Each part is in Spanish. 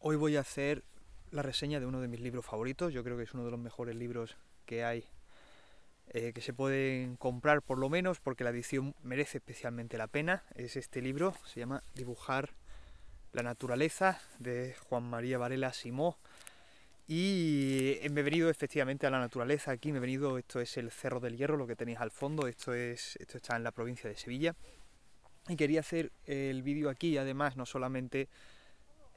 Hoy voy a hacer la reseña de uno de mis libros favoritos. Yo creo que es uno de los mejores libros que hay, eh, que se pueden comprar por lo menos, porque la edición merece especialmente la pena. Es este libro, se llama Dibujar la naturaleza, de Juan María Varela Simó. Y me he venido efectivamente a la naturaleza aquí, me he venido, esto es el Cerro del Hierro, lo que tenéis al fondo, esto, es, esto está en la provincia de Sevilla. Y quería hacer el vídeo aquí, además, no solamente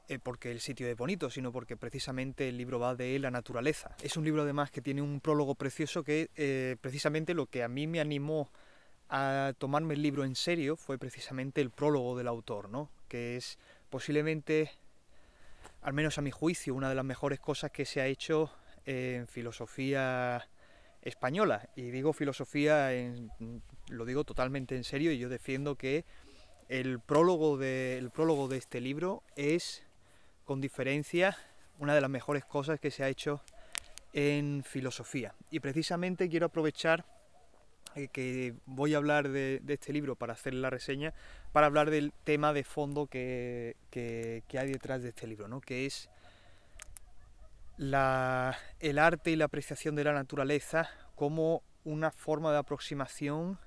eh, porque el sitio es bonito, sino porque precisamente el libro va de la naturaleza. Es un libro además que tiene un prólogo precioso que eh, precisamente lo que a mí me animó a tomarme el libro en serio fue precisamente el prólogo del autor, ¿no? que es posiblemente, al menos a mi juicio, una de las mejores cosas que se ha hecho en filosofía española. Y digo filosofía, lo digo totalmente en serio y yo defiendo que el prólogo el prólogo de este libro es con diferencia una de las mejores cosas que se ha hecho en filosofía. Y precisamente quiero aprovechar eh, que voy a hablar de, este libro para hacer la reseña, para hablar del tema de fondo que, hay detrás de este libro, ¿no? que es el arte y la apreciación de la naturaleza como una forma de aproximación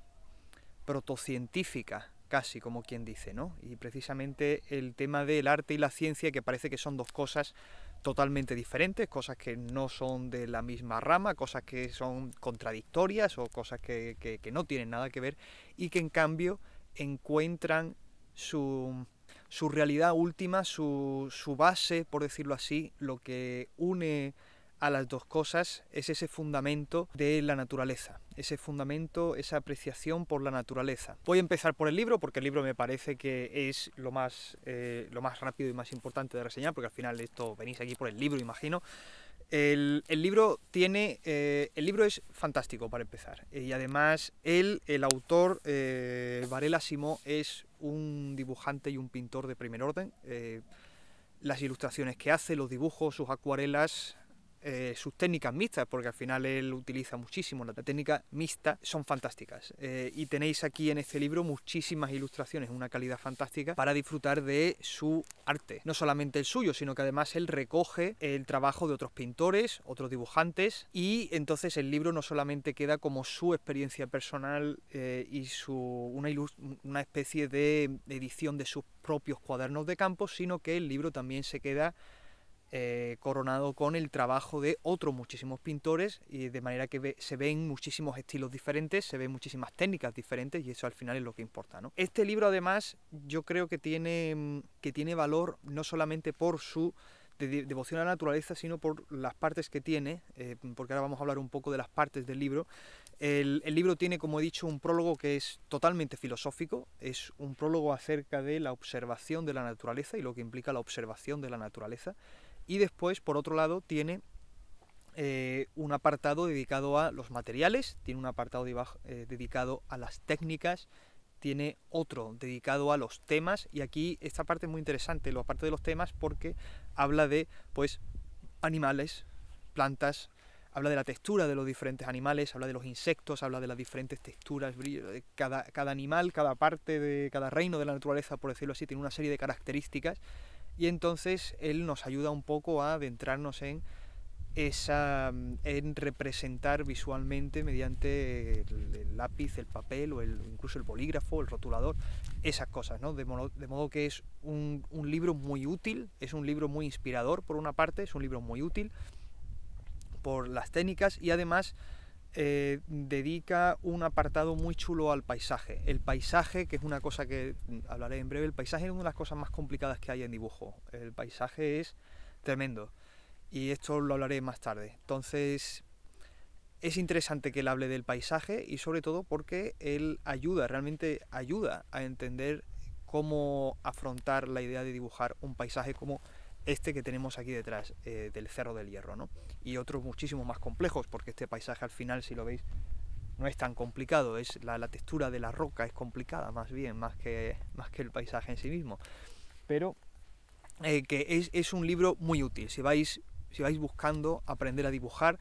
protocientífica casi como quien dice, ¿no? Y precisamente el tema del arte y la ciencia, que parece que son dos cosas totalmente diferentes, cosas que no son de la misma rama, cosas que son contradictorias o cosas que, no tienen nada que ver y que en cambio encuentran su, su realidad última, su, su base, por decirlo así, lo que une a las dos cosas es ese fundamento de la naturaleza, ese fundamento, esa apreciación por la naturaleza. Voy a empezar por el libro porque el libro me parece que es lo más, eh, lo más rápido y más importante de reseñar, porque al final esto venís aquí por el libro, imagino. El, libro tiene. Eh, el libro es fantástico para empezar. Eh, y además, él, el autor, Varela Simó, es un dibujante y un pintor de primer orden. las ilustraciones que hace, los dibujos, sus acuarelas, eh, sus técnicas mixtas, porque al final él utiliza muchísimo. la técnica mixta son fantásticas. Eh, y tenéis aquí en este libro muchísimas ilustraciones, una calidad fantástica, para disfrutar de su arte. No solamente el suyo, sino que además él recoge el trabajo de otros pintores, otros dibujantes, y entonces el libro no solamente queda como su experiencia personal eh, y su, una, una especie de edición de sus propios cuadernos de campo, sino que el libro también se queda eh, coronado con el trabajo de otros muchísimos pintores y de manera que se ven muchísimos estilos diferentes, se ven muchísimas técnicas diferentes y eso al final es lo que importa. ¿no? Este libro además yo creo que tiene, mm, que tiene valor no solamente por su devoción a la naturaleza, sino por las partes que tiene, eh, porque ahora vamos a hablar un poco de las partes del libro. El, el, libro tiene, como he dicho, un prólogo que es totalmente filosófico, es un prólogo acerca de la observación de la naturaleza y lo que implica la observación de la naturaleza. Y después, por otro lado, tiene eh, un apartado dedicado a los materiales, tiene un apartado eh, dedicado a las técnicas, tiene otro dedicado a los temas y aquí esta parte es muy interesante, la parte de los temas porque habla de pues animales, plantas, habla de la textura de los diferentes animales, habla de los insectos, habla de las diferentes texturas, brillo, cada, cada animal, cada parte de cada reino de la naturaleza, por decirlo así, tiene una serie de características y entonces él nos ayuda un poco a adentrarnos en esa mm, en representar visualmente mediante el, lápiz, el papel o incluso el bolígrafo, el rotulador, esas cosas, ¿no? De, modo, que es un, un, libro muy útil, es un libro muy inspirador por una parte, es un libro muy útil por las técnicas y además eh, dedica un apartado muy chulo al paisaje. El paisaje, que es una cosa que mm, hablaré en breve, el paisaje es una de las cosas más complicadas que hay en dibujo. El paisaje es tremendo. Y esto lo hablaré más tarde. Entonces, es interesante que él hable del paisaje y sobre todo porque él ayuda, realmente ayuda a entender cómo afrontar la idea de dibujar un paisaje, como este que tenemos aquí detrás, eh, del Cerro del Hierro, ¿no? Y otros muchísimo más complejos, porque este paisaje al final, si lo veis, no es tan complicado, es la, textura de la roca es complicada más bien, más que, más que el paisaje en sí mismo. Pero eh, que es, un libro muy útil, si vais, si vais buscando aprender a dibujar,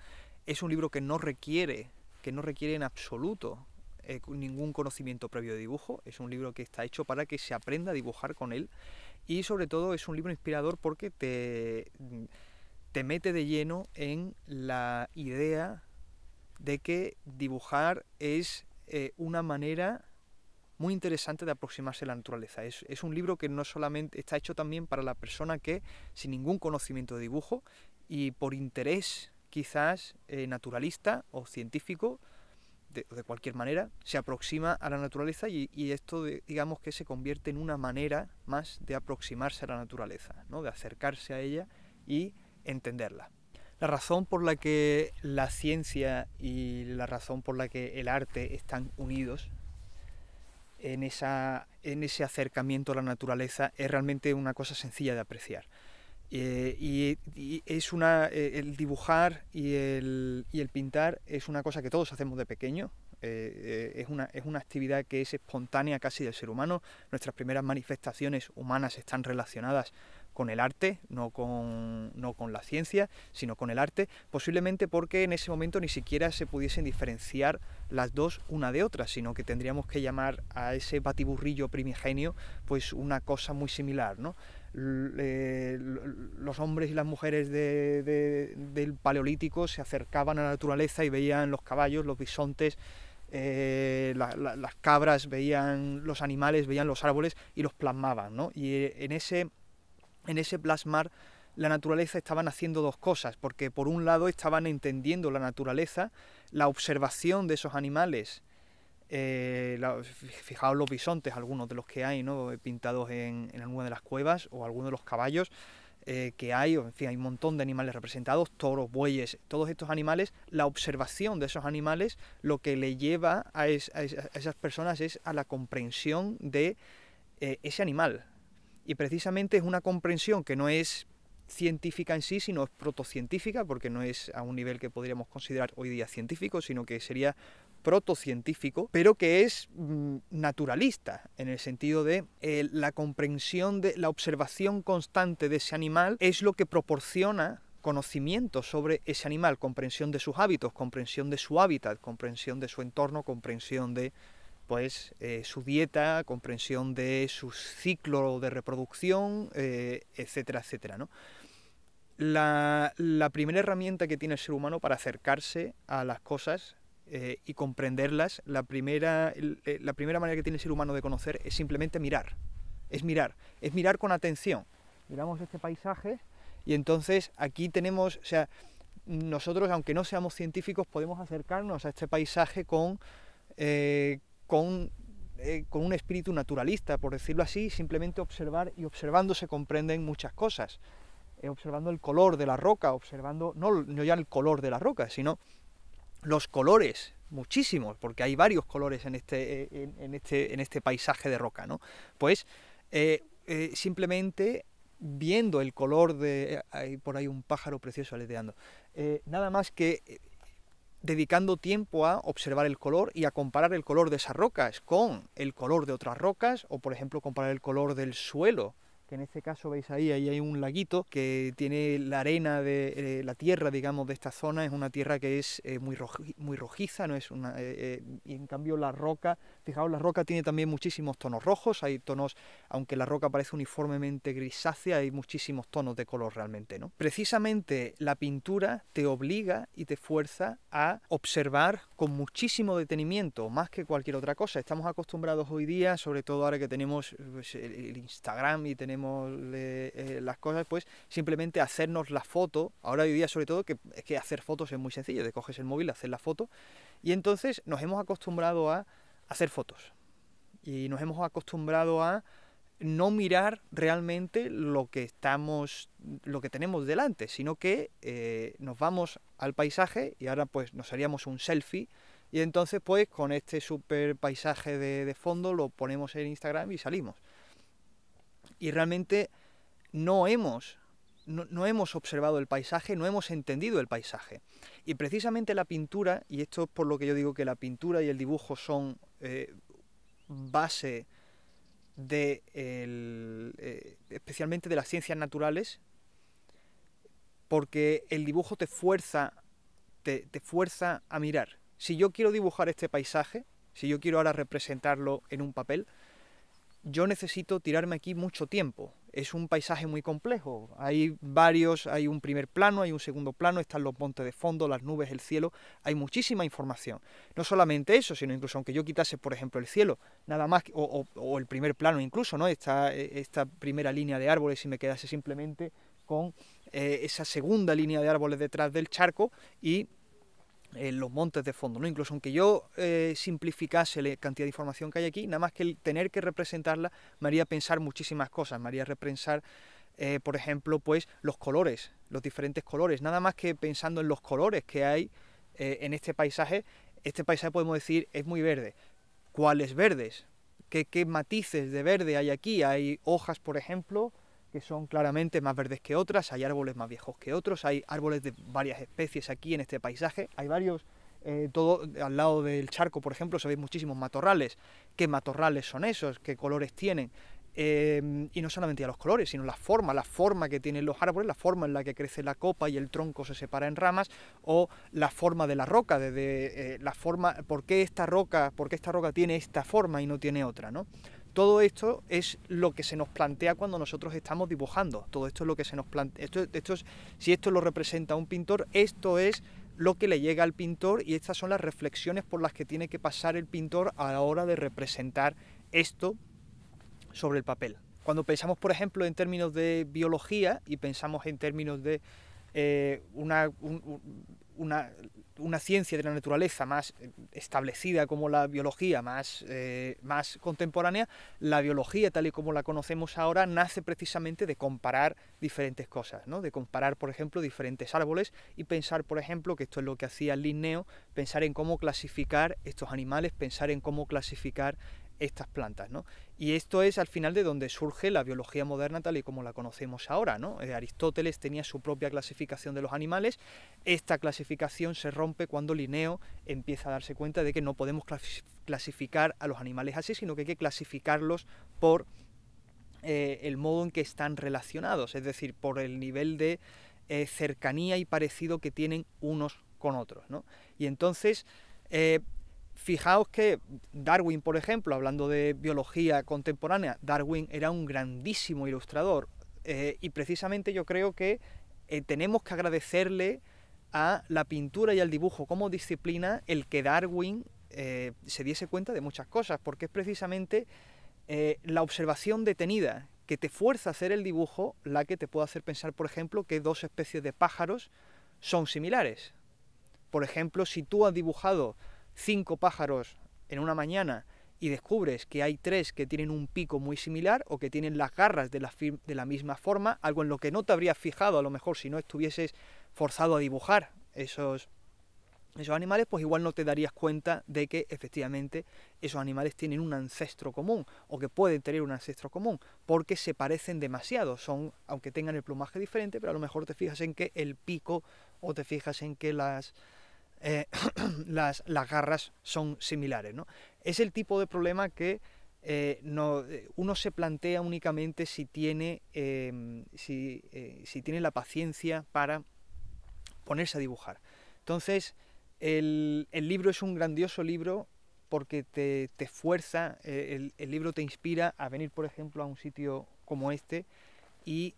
es un libro que no requiere, que no requiere en absoluto eh, ningún conocimiento previo de dibujo, es un libro que está hecho para que se aprenda a dibujar con él y sobre todo es un libro inspirador porque te, mete de lleno en la idea de que dibujar es eh, una manera muy interesante de aproximarse a la naturaleza. Es, es, un libro que no solamente está hecho también para la persona que sin ningún conocimiento de dibujo y por interés quizás eh, naturalista o científico de, cualquier manera, se aproxima a la naturaleza y, esto digamos que se convierte en una manera más de aproximarse a la naturaleza, ¿no? de acercarse a ella y entenderla. La razón por la que la ciencia y la razón por la que el arte están unidos en ese acercamiento a la naturaleza es realmente una cosa sencilla de apreciar. Eh, y, es una, eh, el dibujar y el, y el, pintar es una cosa que todos hacemos de pequeño. Eh, es, una, es una actividad que es espontánea casi del ser humano. Nuestras primeras manifestaciones humanas están relacionadas con el arte, no con, no con la ciencia, sino con el arte, posiblemente porque en ese momento ni siquiera se pudiesen diferenciar las dos una de otra, sino que tendríamos que llamar a ese batiburrillo primigenio pues una cosa muy similar, eh, los hombres y las mujeres del Paleolítico se acercaban a la naturaleza y veían los caballos, los bisontes, eh, las cabras, veían los animales, veían los árboles y los plasmaban. ¿no? Y eh, en ese en ese plasmar la naturaleza estaban haciendo dos cosas, porque por un lado estaban entendiendo la naturaleza, la observación de esos animales, eh, fijaos los bisontes, algunos de los que hay, ¿no? Eh, pintados en, alguna de las cuevas o algunos de los caballos eh, que hay, en fin, hay un montón de animales representados, toros, bueyes, todos estos animales, la observación de esos animales lo que le lleva a, esas personas es a la comprensión de ese animal, y precisamente es una comprensión que no es científica en sí, sino es protocientífica, porque no es a un nivel que podríamos considerar hoy día científico, sino que sería protocientífico, pero que es mm, naturalista, en el sentido de eh, la comprensión de la observación constante de ese animal es lo que proporciona conocimiento sobre ese animal, comprensión de sus hábitos, comprensión de su hábitat, comprensión de su entorno, comprensión de pues eh, su dieta, comprensión de su ciclo de reproducción, eh, etcétera, etcétera. ¿no? La, primera herramienta que tiene el ser humano para acercarse a las cosas eh, y comprenderlas, la primera, la primera manera que tiene el ser humano de conocer es simplemente mirar, es mirar, es mirar con atención. Miramos este paisaje y entonces aquí tenemos, o sea, nosotros aunque no seamos científicos podemos acercarnos a este paisaje con con, eh, con un espíritu naturalista, por decirlo así, simplemente observar y observando se comprenden muchas cosas. Eh, observando el color de la roca, observando no, no ya el color de la roca, sino los colores, muchísimos, porque hay varios colores en este, eh, en, este, en este paisaje de roca, ¿no? Pues simplemente viendo el color de... Hay por ahí un pájaro precioso aleteando. nada más que dedicando tiempo a observar el color y a comparar el color de esas rocas con el color de otras rocas o por ejemplo comparar el color del suelo que en este caso veis ahí, ahí hay un laguito que tiene la arena de eh, la tierra, digamos, de esta zona, es una tierra que es eh, muy, rojiza, no es una, eh, y en cambio la roca Fijaos, la roca tiene también muchísimos tonos rojos, hay tonos, aunque la roca parece uniformemente grisácea, hay muchísimos tonos de color realmente, ¿no? Precisamente la pintura te obliga y te fuerza a observar con muchísimo detenimiento, más que cualquier otra cosa. Estamos acostumbrados hoy día, sobre todo ahora que tenemos pues, el Instagram y tenemos eh, eh, las cosas, pues simplemente hacernos la foto. Ahora hoy día, sobre todo, que es que hacer fotos es muy sencillo, te coges el móvil, haces la foto, y entonces nos hemos acostumbrado a hacer fotos. Y nos hemos acostumbrado a no mirar realmente lo que estamos, lo que tenemos delante, sino que eh, nos vamos al paisaje y ahora pues nos haríamos un selfie y entonces pues con este super paisaje de fondo lo ponemos en Instagram y salimos. Y realmente no hemos no, hemos observado el paisaje, no hemos entendido el paisaje. Y precisamente la pintura, y esto es por lo que yo digo que la pintura y el dibujo son eh, base de eh, especialmente de las ciencias naturales, porque el dibujo te fuerza, te, te fuerza a mirar. Si yo quiero dibujar este paisaje, si yo quiero ahora representarlo en un papel, yo necesito tirarme aquí mucho tiempo, es un paisaje muy complejo. Hay varios, hay un primer plano, hay un segundo plano, están los montes de fondo, las nubes, el cielo, hay muchísima información. No solamente eso, sino incluso aunque yo quitase, por ejemplo, el cielo, nada más, o, el primer plano incluso, ¿no? Esta, e, esta primera línea de árboles y me quedase simplemente con eh, esa segunda línea de árboles detrás del charco y en los montes de fondo. ¿no? Incluso aunque yo eh, simplificase la cantidad de información que hay aquí, nada más que el tener que representarla me haría pensar muchísimas cosas, me haría repensar, eh, por ejemplo, pues los colores, los diferentes colores, nada más que pensando en los colores que hay eh, en este paisaje, este paisaje podemos decir es muy verde. ¿Cuáles verdes? ¿Qué, ¿Qué matices de verde hay aquí? Hay hojas, por ejemplo, que son claramente más verdes que otras, hay árboles más viejos que otros, hay árboles de varias especies aquí en este paisaje, hay varios, eh, todo al lado del charco, por ejemplo, sabéis muchísimos matorrales, qué matorrales son esos, qué colores tienen, em, y no solamente a los colores, sino la forma, la forma que tienen los árboles, la forma en la que crece la copa y el tronco se separa en ramas, o la forma de la roca, desde eh, la forma, por qué esta roca, por qué esta roca tiene esta forma y no tiene otra, ¿no? Todo esto es lo que se nos plantea cuando nosotros estamos dibujando. Todo esto es lo que se nos plantea. Esto, si esto lo representa un pintor, esto es lo que le llega al pintor y estas son las reflexiones por las que tiene que pasar el pintor a la hora de representar esto sobre el papel. Cuando pensamos, por ejemplo, en términos de biología y pensamos en términos de eh, una, una, una, ciencia de la naturaleza más eh, establecida como la biología, más, eh, más contemporánea, la biología tal y como la conocemos ahora nace precisamente de comparar diferentes cosas, ¿no? de comparar, por ejemplo, diferentes árboles y pensar, por ejemplo, que esto es lo que hacía Linneo, pensar en cómo clasificar estos animales, pensar en cómo clasificar estas plantas, ¿no? Y esto es al final de donde surge la biología moderna tal y como la conocemos ahora, ¿no? Eh, Aristóteles tenía su propia clasificación de los animales, esta clasificación se rompe cuando Linneo empieza a darse cuenta de que no podemos clasificar a los animales así, sino que hay que clasificarlos por eh, el modo en que están relacionados, es decir, por el nivel de eh, cercanía y parecido que tienen unos con otros, Y entonces... Fijaos que Darwin, por ejemplo, hablando de biología contemporánea, Darwin era un grandísimo ilustrador eh, y precisamente yo creo que eh, tenemos que agradecerle a la pintura y al dibujo como disciplina el que Darwin eh, se diese cuenta de muchas cosas, porque es precisamente la observación detenida que te fuerza a hacer el dibujo la que te puede hacer pensar, por ejemplo, que dos especies de pájaros son similares. Por ejemplo, si tú has dibujado cinco pájaros en una mañana y descubres que hay tres que tienen un pico muy similar o que tienen las garras de la, misma forma, algo en lo que no te habrías fijado a lo mejor si no estuvieses forzado a dibujar esos, esos animales, pues igual no te darías cuenta de que efectivamente esos animales tienen un ancestro común o que pueden tener un ancestro común, porque se parecen demasiado, son, aunque tengan el plumaje diferente, pero a lo mejor te fijas en que el pico o te fijas en que las, eh, las, las, garras son similares. ¿no? Es el tipo de problema que eh, no, eh, uno se plantea únicamente si tiene, em, si, tiene la paciencia para ponerse a dibujar. Entonces, el, libro es un grandioso libro porque te, te fuerza, el, libro te inspira a venir, por ejemplo, a un sitio como este y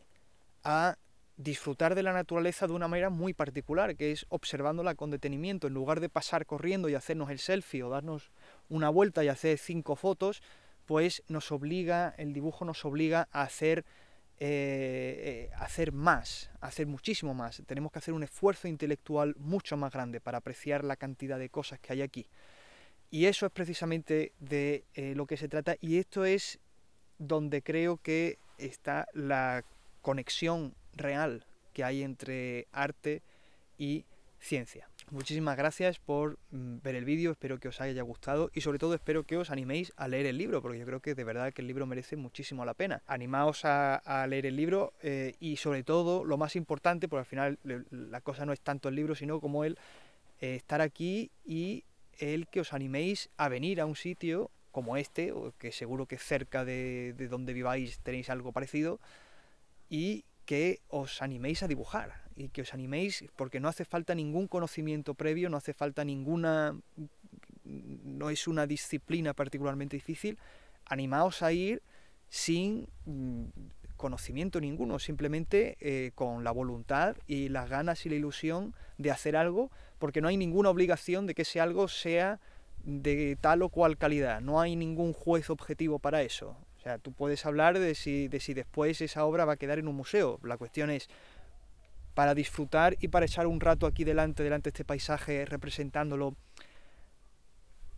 a disfrutar de la naturaleza de una manera muy particular, que es observándola con detenimiento, en lugar de pasar corriendo y hacernos el selfie o darnos una vuelta y hacer cinco fotos, pues nos obliga, el dibujo nos obliga a hacer, eh, eh, hacer más, a hacer muchísimo más. Tenemos que hacer un esfuerzo intelectual mucho más grande para apreciar la cantidad de cosas que hay aquí. Y eso es precisamente de eh, lo que se trata y esto es donde creo que está la conexión real que hay entre arte y ciencia. Muchísimas gracias por mm, ver el vídeo, espero que os haya gustado y sobre todo espero que os animéis a leer el libro, porque yo creo que de verdad que el libro merece muchísimo la pena. Animaos a, leer el libro eh, y sobre todo, lo más importante, porque al final la cosa no es tanto el libro, sino como el eh, estar aquí y el que os animéis a venir a un sitio como este, o que seguro que cerca de, de donde viváis tenéis algo parecido, y que os animéis a dibujar y que os animéis porque no hace falta ningún conocimiento previo, no hace falta ninguna, no es una disciplina particularmente difícil, animaos a ir sin mm, conocimiento ninguno, simplemente eh, con la voluntad y las ganas y la ilusión de hacer algo, porque no hay ninguna obligación de que ese algo sea de tal o cual calidad, no hay ningún juez objetivo para eso. O sea, tú puedes hablar de si, después esa obra va a quedar en un museo. La cuestión es, para disfrutar y para echar un rato aquí delante, delante de este paisaje, representándolo,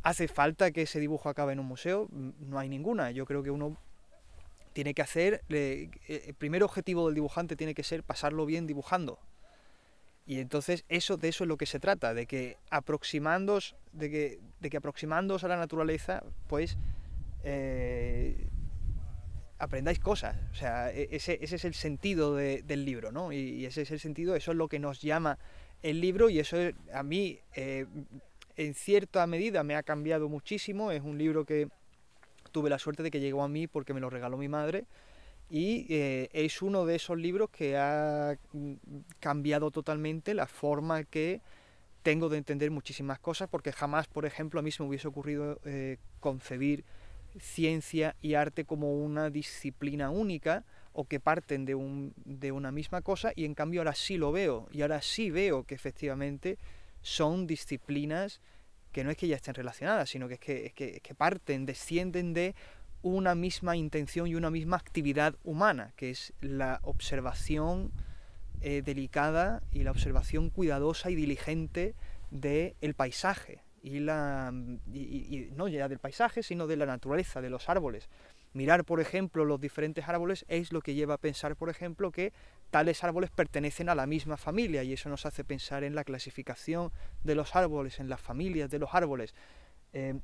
¿hace falta que ese dibujo acabe en un museo? No hay ninguna. Yo creo que uno tiene que hacer, el primer objetivo del dibujante tiene que ser pasarlo bien dibujando. Y entonces eso, de eso es lo que se trata, de que aproximándoos, de que, de a la naturaleza, pues eh, aprendáis cosas. O sea, e-, ese, es el sentido del libro, ¿no? Y, ese es el sentido, eso es lo que nos llama el libro y eso a mí, eh, en cierta medida, me ha cambiado muchísimo. Es un libro que tuve la suerte de que llegó a mí porque me lo regaló mi madre y eh, es uno de esos libros que ha mm, cambiado totalmente la forma que tengo de entender muchísimas cosas porque jamás, por ejemplo, a mí se me hubiese ocurrido eh, concebir ciencia y arte como una disciplina única o que parten de, un, de una misma cosa y en cambio ahora sí lo veo y ahora sí veo que efectivamente son disciplinas que no es que ya estén relacionadas, sino que es que, parten, descienden de una misma intención y una misma actividad humana, que es la observación eh, delicada y la observación cuidadosa y diligente del el paisaje, y, la, y, no ya del paisaje, sino de la naturaleza, de los árboles. Mirar, por ejemplo, los diferentes árboles es lo que lleva a pensar, por ejemplo, que tales árboles pertenecen a la misma familia y eso nos hace pensar en la clasificación de los árboles, en las familias de los árboles. Eh,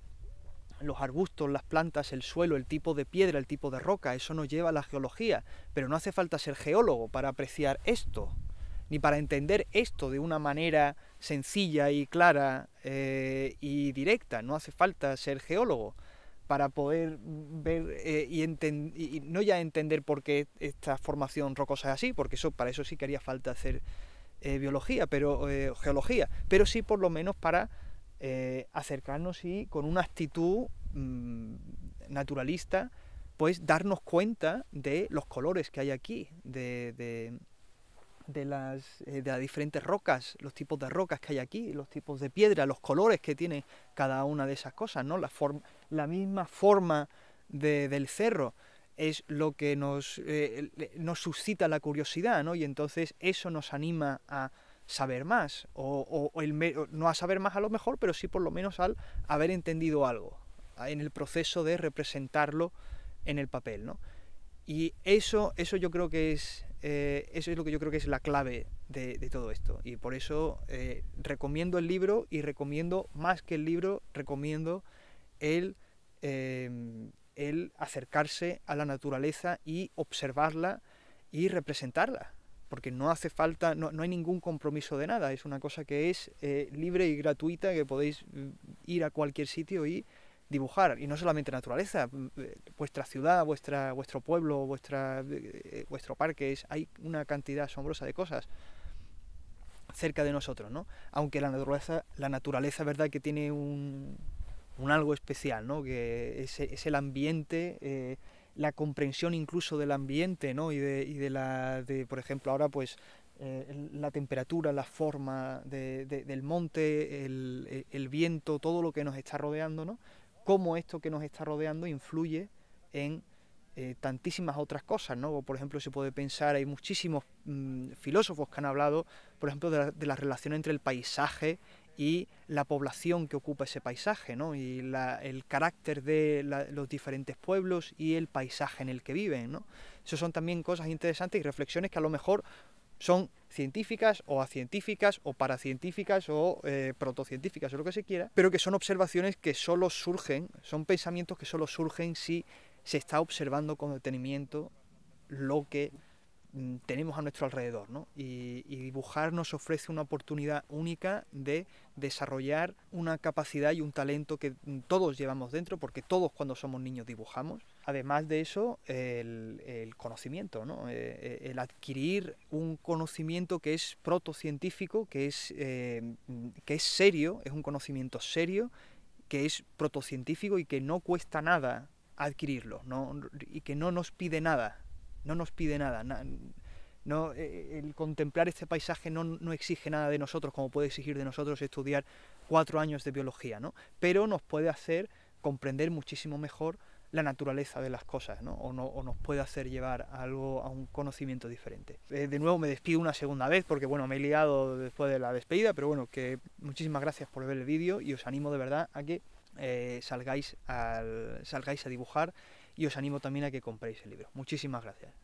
los arbustos, las plantas, el suelo, el tipo de piedra, el tipo de roca, eso nos lleva a la geología, pero no hace falta ser geólogo para apreciar esto ni para entender esto de una manera sencilla y clara eh, y directa. No hace falta ser geólogo para poder ver eh, y, y, no ya entender por qué esta formación rocosa es así, porque eso para eso sí que haría falta hacer eh, biología, pero geología, pero sí por lo menos para acercarnos y con una actitud mm, naturalista, pues darnos cuenta de los colores que hay aquí, de de las, eh, de diferentes rocas, los tipos de rocas que hay aquí, los tipos de piedra, los colores que tiene cada una de esas cosas, ¿no? La, la misma forma del cerro es lo que nos, eh, eh, nos suscita la curiosidad, ¿no? Y entonces eso nos anima a saber más, o, el no a saber más a lo mejor, pero sí por lo menos al haber entendido algo, en el proceso de representarlo en el papel, Y eso, eso yo creo que es eh, eso es lo que yo creo que es la clave de, todo esto. Y por eso eh, recomiendo el libro y recomiendo, más que el libro, recomiendo eh, el, acercarse a la naturaleza y observarla y representarla. Porque no hace falta, no, no hay ningún compromiso de nada. Es una cosa que es libre y gratuita, que podéis mm, ir a cualquier sitio y dibujar, y no solamente naturaleza, mm, eh, vuestra ciudad, vuestra, vuestro pueblo, vuestra, eh, eh, vuestro parque, hay una cantidad asombrosa de cosas cerca de nosotros, ¿no? Aunque la naturaleza, la naturaleza, verdad, que tiene un, un algo especial, ¿no? Que es, el ambiente, la comprensión incluso del ambiente, ¿no? Y de, y de la, de, por ejemplo, ahora pues la temperatura, la forma de, del monte, el, el, viento, todo lo que nos está rodeando, ¿no? cómo esto que nos está rodeando influye en eh, tantísimas otras cosas, Por ejemplo, se puede pensar, hay muchísimos mm, filósofos que han hablado, por ejemplo, de la, relación entre el paisaje y la población que ocupa ese paisaje, ¿no? Y el carácter de los diferentes pueblos y el paisaje en el que viven, ¿no? Eso son también cosas interesantes y reflexiones que a lo mejor son científicas o acientíficas o paracientíficas o eh, protocientíficas o lo que se quiera, pero que son observaciones que solo surgen, son pensamientos que solo surgen si se está observando con detenimiento lo que Mm, tenemos a nuestro alrededor. ¿no? Y, dibujar nos ofrece una oportunidad única de desarrollar una capacidad y un talento que mm, todos llevamos dentro, porque todos cuando somos niños dibujamos. Además de eso, el, conocimiento, ¿no? Eh, eh, el adquirir un conocimiento que es protocientífico, que es, eh, mm, que es serio, es un conocimiento serio, que es protocientífico y que no cuesta nada adquirirlo y que no nos pide nada no nos pide nada. no, eh, eh, el contemplar este paisaje no, exige nada de nosotros, como puede exigir de nosotros estudiar cuatro años de biología, ¿no? pero nos puede hacer comprender muchísimo mejor la naturaleza de las cosas, ¿no? O, nos puede hacer llevar a algo, a un conocimiento diferente. Eh, de nuevo me despido una segunda vez porque, bueno, me he liado después de la despedida, pero bueno, que muchísimas gracias por ver el vídeo y os animo de verdad a que salgáis, al, salgáis a dibujar y os animo también a que compréis el libro. Muchísimas gracias.